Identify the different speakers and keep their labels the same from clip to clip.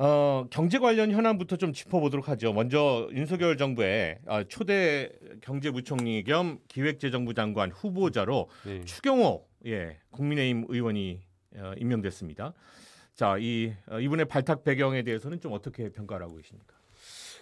Speaker 1: 어, 경제 관련 현안부터 좀 짚어보도록 하죠. 먼저 윤석열 정부의 어, 초대 경제부총리 겸 기획재정부 장관 후보자로 네. 추경호 예, 국민의힘 의원이 어, 임명됐습니다. 자, 이 어, 이분의 발탁 배경에 대해서는 좀 어떻게 평가를 하고 계십니까?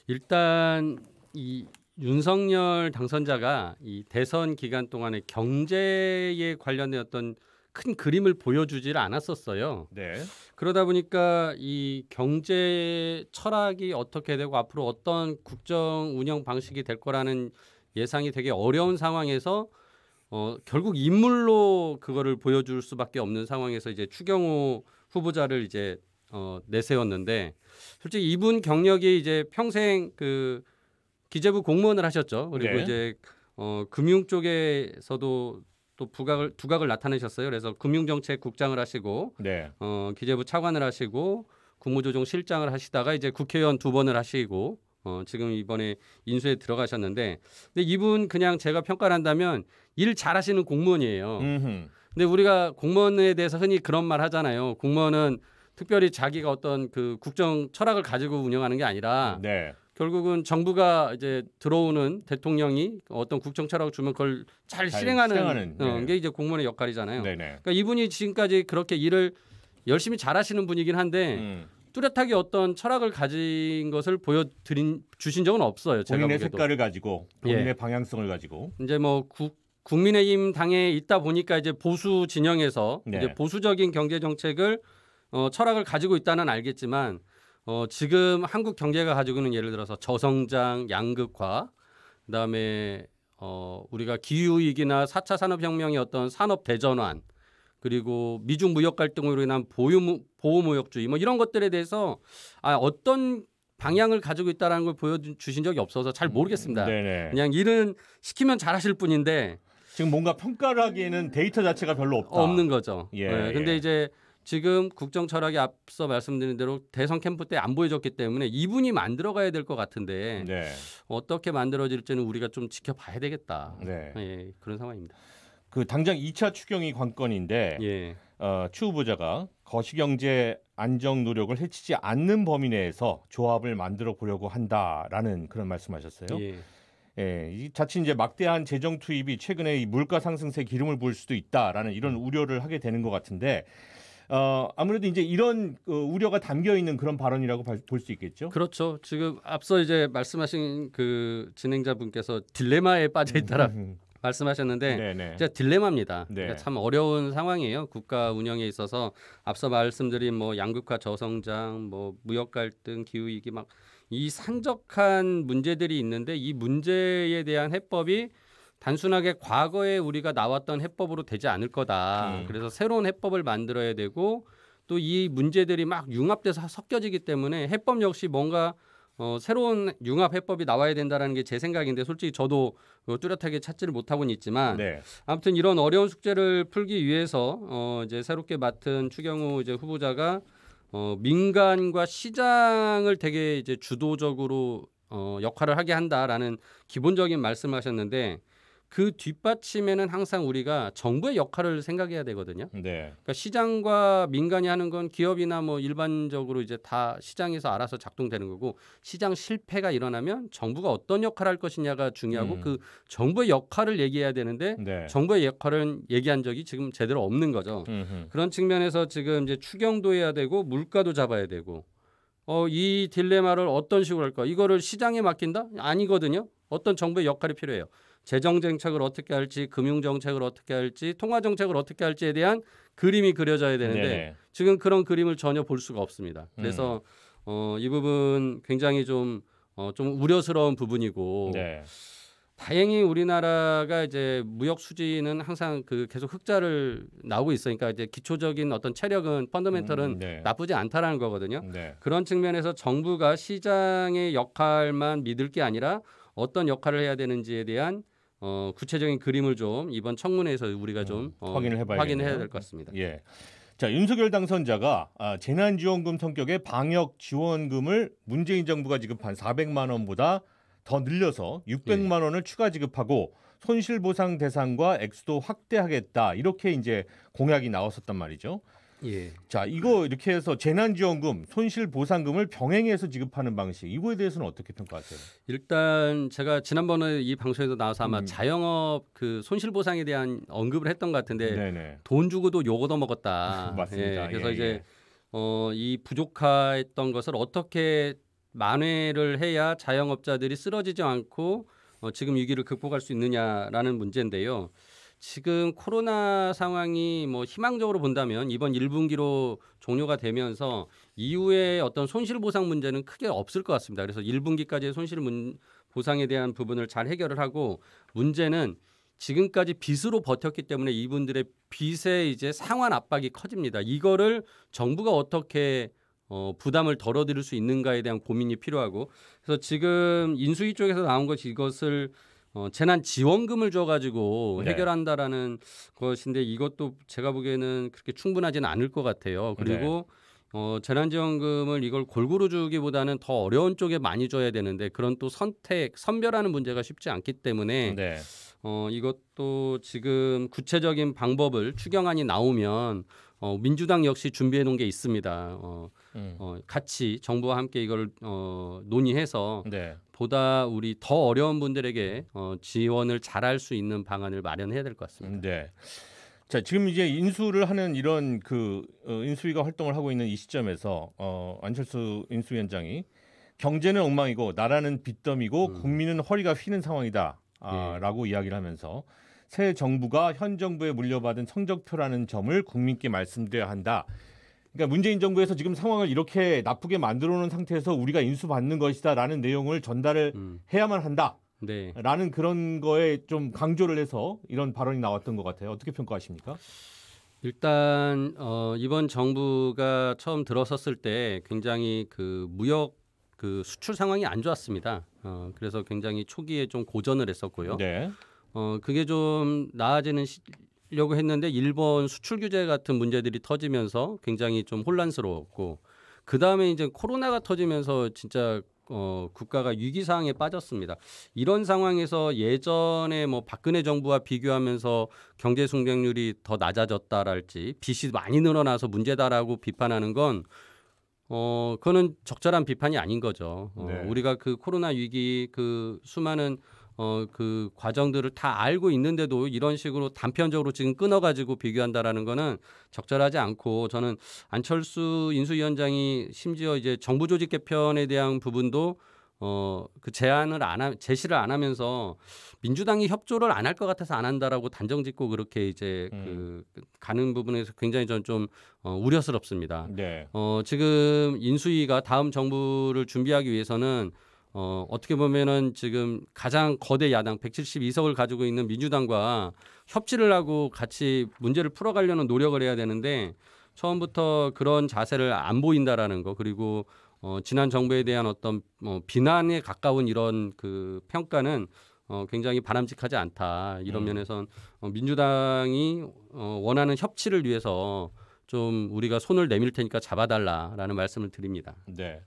Speaker 2: 일단 이 윤석열 당선자가 이 대선 기간 동안에 경제에 관련된 어떤 큰 그림을 보여주질 않았었어요. 네. 그러다 보니까 이 경제 철학이 어떻게 되고 앞으로 어떤 국정 운영 방식이 될 거라는 예상이 되게 어려운 상황에서 어, 결국 인물로 그거를 보여줄 수밖에 없는 상황에서 이제 추경호 후보자를 이제 어, 내세웠는데 솔직히 이분 경력이 이제 평생 그 기재부 공무원을 하셨죠. 그리고 네. 이제 어, 금융 쪽에서도 또 부각을 두각을 나타내셨어요. 그래서 금융정책 국장을 하시고 네. 어, 기재부 차관을 하시고 국무조정 실장을 하시다가 이제 국회의원 두 번을 하시고 어, 지금 이번에 인수에 들어가셨는데 근데 이분 그냥 제가 평가를 한다면 일 잘하시는 공무원이에요. 음흠. 근데 우리가 공무원에 대해서 흔히 그런 말 하잖아요. 공무원은 특별히 자기가 어떤 그 국정 철학을 가지고 운영하는 게 아니라 네. 결국은 정부가 이제 들어오는 대통령이 어떤 국정차라고 주면 그걸 잘, 잘 실행하는, 실행하는 어, 예. 게 이제 공무원의 역할이잖아요. 네네. 그러니까 이분이 지금까지 그렇게 일을 열심히 잘하시는 분이긴 한데 음. 뚜렷하게 어떤 철학을 가진 것을 보여드린 주신 적은 없어요. 제가 본인의 보기도 색깔을 가지고 본인의 예.
Speaker 1: 방향성을 가지고
Speaker 2: 이제 뭐 국, 국민의힘 당에 있다 보니까 이제 보수 진영에서 네. 이제 보수적인 경제 정책을 어, 철학을 가지고 있다는 알겠지만 어, 지금 한국 경제가 가지고 있는 예를 들어서 저성장, 양극화, 그다음에 어, 우리가 기후위기나 사차 산업혁명의 어떤 산업 대전환, 그리고 미중 무역 갈등으로 인한 보유, 보호무역주의 뭐 이런 것들에 대해서 아, 어떤 방향을 가지고 있다는 라걸 보여주신 적이 없어서 잘 모르겠습니다. 음, 네네. 그냥 일은 시키면 잘하실 뿐인데 지금 뭔가 평가를 하기에는 데이터 자체가 별로 없다. 없는 거죠. 예, 네. 예. 근데 이제 지금 국정 철학이 앞서 말씀드린 대로 대선 캠프 때 안 보여줬기 때문에 이분이 만들어가야 될 것 같은데 네. 어떻게 만들어질지는 우리가 좀 지켜봐야 되겠다. 네. 예, 그런 상황입니다. 그 당장 2차 추경이
Speaker 1: 관건인데 예. 어, 추 후보자가 거시경제 안정 노력을 해치지 않는 범위 내에서 조합을 만들어 보려고 한다라는 그런 말씀하셨어요. 예. 예, 이 자칫 이제 막대한 재정 투입이 최근에 이 물가 상승세 기름을 부을 수도 있다라는 이런 우려를 하게 되는 것 같은데 어, 아무래도 이제 이런 어, 우려가 담겨 있는 그런 발언이라고 볼 수 있겠죠.
Speaker 2: 그렇죠. 지금 앞서 이제 말씀하신 그 진행자분께서 딜레마에 빠져 있다라 음, 음, 음. 말씀하셨는데 네, 네. 진짜 딜레마입니다. 네. 그러니까 참 어려운 상황이에요. 국가 운영에 있어서 앞서 말씀드린 뭐 양극화 저성장, 뭐 무역 갈등, 기후 위기 막이 산적한 문제들이 있는데 이 문제에 대한 해법이 단순하게 과거에 우리가 나왔던 해법으로 되지 않을 거다. 음. 그래서 새로운 해법을 만들어야 되고 또 이 문제들이 막 융합돼서 섞여지기 때문에 해법 역시 뭔가 어, 새로운 융합 해법이 나와야 된다라는 게 제 생각인데 솔직히 저도 뚜렷하게 찾지를 못하고는 있지만 네. 아무튼 이런 어려운 숙제를 풀기 위해서 어, 이제 새롭게 맡은 추경호 이제 후보자가 어, 민간과 시장을 되게 이제 주도적으로 어, 역할을 하게 한다라는 기본적인 말씀하셨는데 그 뒷받침에는 항상 우리가 정부의 역할을 생각해야 되거든요. 네. 그러니까 시장과 민간이 하는 건 기업이나 뭐 일반적으로 이제 다 시장에서 알아서 작동되는 거고 시장 실패가 일어나면 정부가 어떤 역할을 할 것이냐가 중요하고 음. 그 정부의 역할을 얘기해야 되는데 네. 정부의 역할은 얘기한 적이 지금 제대로 없는 거죠. 음흠. 그런 측면에서 지금 이제 추경도 해야 되고 물가도 잡아야 되고 어, 이 딜레마를 어떤 식으로 할까? 이거를 시장에 맡긴다? 아니거든요. 어떤 정부의 역할이 필요해요. 재정 정책을 어떻게 할지, 금융 정책을 어떻게 할지, 통화 정책을 어떻게 할지에 대한 그림이 그려져야 되는데 네네. 네. 지금 그런 그림을 전혀 볼 수가 없습니다. 음. 그래서 음. 어, 이 부분 굉장히 좀 어, 좀 우려스러운 부분이고 네. 다행히 우리나라가 이제 무역 수지는 항상 그 계속 흑자를 나오고 있으니까 이제 기초적인 어떤 체력은 펀더멘털은 음, 네. 나쁘지 않다라는 거거든요. 네. 그런 측면에서 정부가 시장의 역할만 믿을 게 아니라 어떤 역할을 해야 되는지에 대한 어, 구체적인 그림을 좀 이번 청문회에서 우리가 좀 어, 어 확인을 해봐야 확인해야 될 것 같습니다. 예.
Speaker 1: 자 윤석열 당선자가 아, 재난지원금 성격의 방역 지원금을 문재인 정부가 지급한 400만 원보다 더 늘려서 600만 예. 원을 추가 지급하고 손실보상 대상과 액수도 확대하겠다 이렇게 이제 공약이 나왔었단 말이죠. 예. 자, 이거 이렇게 해서 재난지원금, 손실보상금을 병행해서 지급하는 방식 이거에 대해서는 어떻게 평가하세요?
Speaker 2: 일단 제가 지난번에 이 방송에서 나와서 아마 음. 자영업 그 손실보상에 대한 언급을 했던 것 같은데 네네. 돈 주고도 요거도 먹었다. 맞습니다. 예, 그래서 예, 이제 예. 어, 이 부족했던 것을 어떻게 만회를 해야 자영업자들이 쓰러지지 않고 어, 지금 위기를 극복할 수 있느냐라는 문제인데요. 지금 코로나 상황이 뭐 희망적으로 본다면 이번 1분기로 종료가 되면서 이후에 어떤 손실 보상 문제는 크게 없을 것 같습니다. 그래서 1분기까지의 손실 문, 보상에 대한 부분을 잘 해결을 하고 문제는 지금까지 빚으로 버텼기 때문에 이분들의 빚의 이제 상환 압박이 커집니다. 이거를 정부가 어떻게 어, 부담을 덜어드릴 수 있는가에 대한 고민이 필요하고 그래서 지금 인수위 쪽에서 나온 것이 이것을 어, 재난 지원금을 줘가지고 네. 해결한다라는 것인데 이것도 제가 보기에는 그렇게 충분하지는 않을 것 같아요. 그리고 네. 어, 재난지원금을 이걸 골고루 주기보다는 더 어려운 쪽에 많이 줘야 되는데 그런 또 선택, 선별하는 문제가 쉽지 않기 때문에 네. 어, 이것도 지금 구체적인 방법을 추경안이 나오면 어, 민주당 역시 준비해 놓은 게 있습니다. 어, 음. 어, 같이 정부와 함께 이걸 어, 논의해서 네. 보다 우리 더 어려운 분들에게 어, 지원을 잘할 수 있는 방안을 마련해야 될 것 같습니다. 네. 자 지금 이제
Speaker 1: 인수를 하는 이런 그 어, 인수위가 활동을 하고 있는 이 시점에서 어, 안철수 인수위원장이 경제는 엉망이고 나라는 빚더미고 음. 국민은 허리가 휘는 상황이다라고 아, 예. 이야기를 하면서 새 정부가 현 정부에 물려받은 성적표라는 점을 국민께 말씀드려야 한다. 그러니까 문재인 정부에서 지금 상황을 이렇게 나쁘게 만들어 놓은 상태에서 우리가 인수받는 것이다라는 내용을 전달을 음. 해야만 한다. 네. 라는 그런 거에 좀 강조를 해서 이런 발언이 나왔던 것 같아요. 어떻게 평가하십니까?
Speaker 2: 일단 어, 이번 정부가 처음 들어섰을 때 굉장히 그 무역 그 수출 상황이 안 좋았습니다. 어, 그래서 굉장히 초기에 좀 고전을 했었고요. 네. 어 그게 좀 나아지는 시 려고 했는데 일본 수출 규제 같은 문제들이 터지면서 굉장히 좀 혼란스러웠고 그 다음에 이제 코로나가 터지면서 진짜 어, 국가가 위기 상황에 빠졌습니다. 이런 상황에서 예전에 뭐 박근혜 정부와 비교하면서 경제 성장률이 더 낮아졌다랄지 빚이 많이 늘어나서 문제다라고 비판하는 건 어, 그거는 적절한 비판이 아닌 거죠. 어, 네. 우리가 그 코로나 위기 그 수많은 어, 그 과정들을 다 알고 있는데도 이런 식으로 단편적으로 지금 끊어가지고 비교한다라는 거는 적절하지 않고 저는 안철수 인수위원장이 심지어 이제 정부 조직 개편에 대한 부분도 어, 그 제안을 안, 하, 제시를 안 하면서 민주당이 협조를 안 할 것 같아서 안 한다라고 단정 짓고 그렇게 이제 음. 그 가는 부분에서 굉장히 저는 좀 어, 우려스럽습니다. 네. 어, 지금 인수위가 다음 정부를 준비하기 위해서는 어, 어떻게 보면은 지금 가장 거대 야당 172석을 가지고 있는 민주당과 협치를 하고 같이 문제를 풀어가려는 노력을 해야 되는데 처음부터 그런 자세를 안 보인다라는 거 그리고 어, 지난 정부에 대한 어떤 뭐 비난에 가까운 이런 그 평가는 어, 굉장히 바람직하지 않다 이런 음. 면에선 어, 민주당이 어, 원하는 협치를 위해서 좀 우리가 손을 내밀 테니까 잡아달라라는 말씀을 드립니다. 네.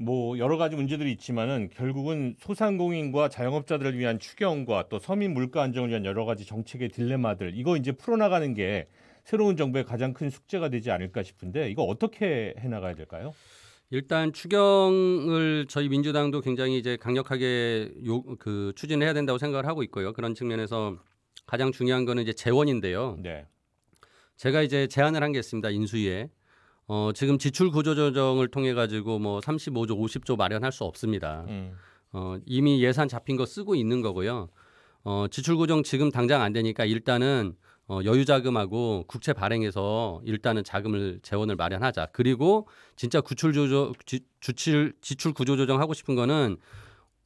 Speaker 1: 뭐 여러 가지 문제들이 있지만은 결국은 소상공인과 자영업자들을 위한 추경과 또 서민 물가 안정을 위한 여러 가지 정책의 딜레마들 이거 이제 풀어나가는 게 새로운 정부의 가장 큰 숙제가 되지 않을까 싶은데 이거 어떻게 해나가야 될까요?
Speaker 2: 일단 추경을 저희 민주당도 굉장히 이제 강력하게 요, 그 추진해야 된다고 생각을 하고 있고요. 그런 측면에서 가장 중요한 거는 이제 재원인데요. 네. 제가 이제 제안을 한 게 있습니다. 인수위에 어, 지금 지출 구조 조정을 통해 가지고 뭐 35조, 50조 마련할 수 없습니다. 음. 어, 이미 예산 잡힌 거 쓰고 있는 거고요. 어, 지출 구정 지금 당장 안 되니까 일단은 어, 여유 자금하고 국채 발행해서 일단은 자금을 재원을 마련하자. 그리고 진짜 구출 조정 지출 지출 구조 조정하고 싶은 거는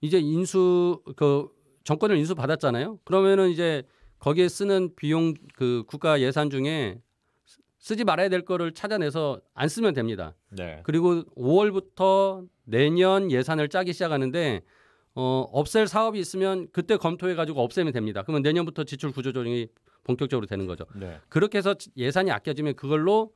Speaker 2: 이제 인수 그 정권을 인수 받았잖아요. 그러면은 이제 거기에 쓰는 비용 그 국가 예산 중에 쓰지 말아야 될 거를 찾아내서 안 쓰면 됩니다. 네. 그리고 5월부터 내년 예산을 짜기 시작하는데 어, 없앨 사업이 있으면 그때 검토해 가지고 없애면 됩니다. 그러면 내년부터 지출 구조 조정이 본격적으로 되는 거죠. 네. 그렇게 해서 예산이 아껴지면 그걸로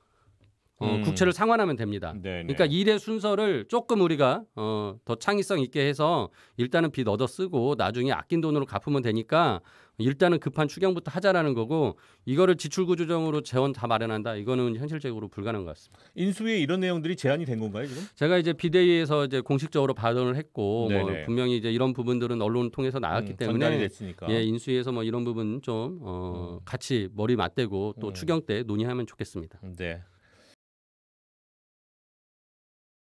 Speaker 2: 어, 음. 국채를 상환하면 됩니다. 네네. 네. 그러니까 일의 순서를 조금 우리가 어, 더 창의성 있게 해서 일단은 빚 얻어 쓰고 나중에 아낀 돈으로 갚으면 되니까 일단은 급한 추경부터 하자라는 거고 이거를 지출구조정으로 재원 다 마련한다 이거는 현실적으로 불가능한 것 같습니다.
Speaker 1: 인수위에 이런 내용들이 제안이 된 건가요 지금?
Speaker 2: 제가 이제 비대위에서 이제 공식적으로 발언을 했고 뭐 분명히 이제 이런 부분들은 언론 을 통해서 나왔기 음, 때문에 예 인수위에서 뭐 이런 부분 좀 어, 음. 같이 머리 맞대고 또 음. 추경 때 논의하면 좋겠습니다.
Speaker 1: 네.